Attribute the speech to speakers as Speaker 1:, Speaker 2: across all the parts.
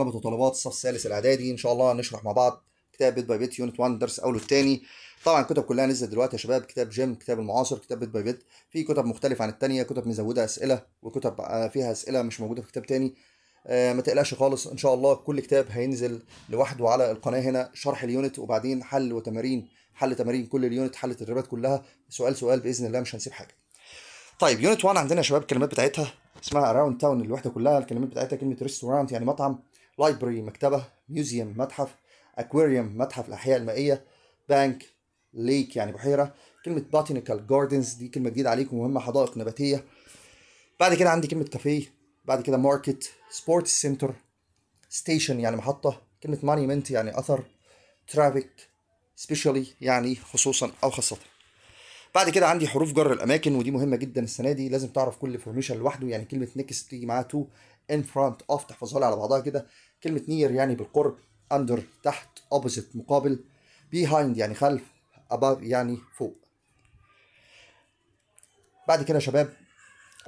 Speaker 1: طلبة وطلبات الصف الثالث الاعدادي ان شاء الله نشرح مع بعض كتاب بيت باي بيت يونت 1 الدرس الاول والثاني طبعا الكتب كلها نزلت دلوقتي يا شباب كتاب جيم كتاب المعاصر كتاب بيت باي بيت في كتب مختلفه عن الثانيه كتب مزوده اسئله وكتب آه، فيها اسئله مش موجوده في كتاب ثاني آه، ما تقلقش خالص ان شاء الله كل كتاب هينزل لوحده على القناه هنا شرح اليونت وبعدين حل وتمارين حل تمارين كل اليونت حل التدريبات كلها سؤال سؤال باذن الله مش هنسيب حاجه طيب يونت 1 عندنا يا شباب الكلمات بتاعتها اسمها اراوند تاون الوحده كلها الكلمات بتاعتها كلمه ريستورانت يعني مطعم لايبرري مكتبة ميوزيوم متحف اكواريوم متحف الاحياء المائية بانك ليك يعني بحيرة كلمة بوتينيكال جاردنز دي كلمة جديدة عليكم مهمه حدائق نباتية بعد كده عندي كلمة كافيه بعد كده ماركت سبورت سنتر ستيشن يعني محطة كلمة مونيمنت يعني أثر ترافيك سبيشالي يعني خصوصا أو خاصة بعد كده عندي حروف جر الاماكن ودي مهمه جدا السنه دي لازم تعرف كل فورميشن لوحده يعني كلمه نيكست تيجي معاها تو ان فرونت اوف تحفظها لي على بعضها كده كلمه نير يعني بالقرب اندر تحت اوبوزيت مقابل بيهايند يعني خلف اباف يعني فوق بعد كده يا شباب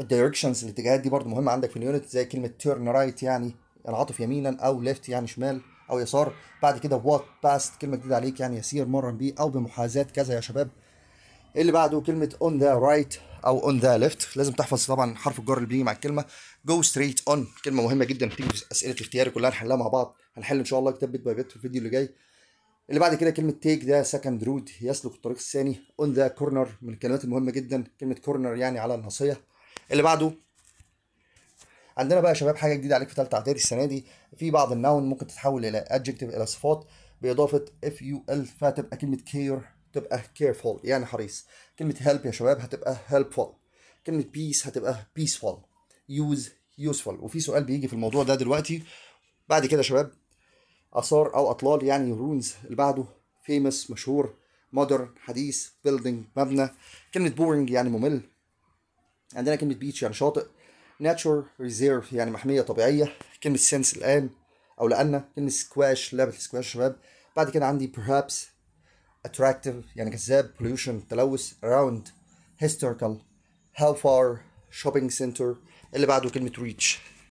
Speaker 1: الدايركشنز الاتجاهات دي برضو مهمه عندك في اليونت زي كلمه تيرن رايت right يعني العطف يمينا او ليفت يعني شمال او يسار بعد كده وات باست كلمه جديده عليك يعني يسير مرا بيه او بمحاذاه كذا يا شباب اللي بعده كلمه on the right او on the left لازم تحفظ طبعا حرف الجر اللي بيجي مع الكلمه جو ستريت اون كلمه مهمه جدا بتيجي في اسئله الاختيار كلها هنحلها مع بعض هنحل ان شاء الله كتاب بيت باي بيت في الفيديو اللي جاي اللي بعد كده كلمه تيك ده سكند رود يسلك الطريق الثاني اون ذا كورنر من الكلمات المهمه جدا كلمه كورنر يعني على الناصيه اللي بعده عندنا بقى يا شباب حاجه جديده عليك في ثالثه اعدادي السنه دي في بعض النون ممكن تتحول الى ادجكتيف الى صفات باضافه اف يو ال فهتبقى كلمه كير تبقى careful يعني حريص كلمة help يا شباب هتبقى helpful كلمة peace هتبقى peaceful use useful وفي سؤال بيجي في الموضوع ده دلوقتي بعد كده يا شباب آثار أو أطلال يعني رونز اللي بعده famous مشهور modern حديث building مبنى كلمة boring يعني ممل عندنا كلمة beach يعني شاطئ nature reserve يعني محمية طبيعية كلمة sense الآن أو لأن كلمة squash لعبة سكواش يا شباب بعد كده عندي perhaps attractive يعني كذاب pollution تلوث around historical how far shopping center اللي بعده كلمة reach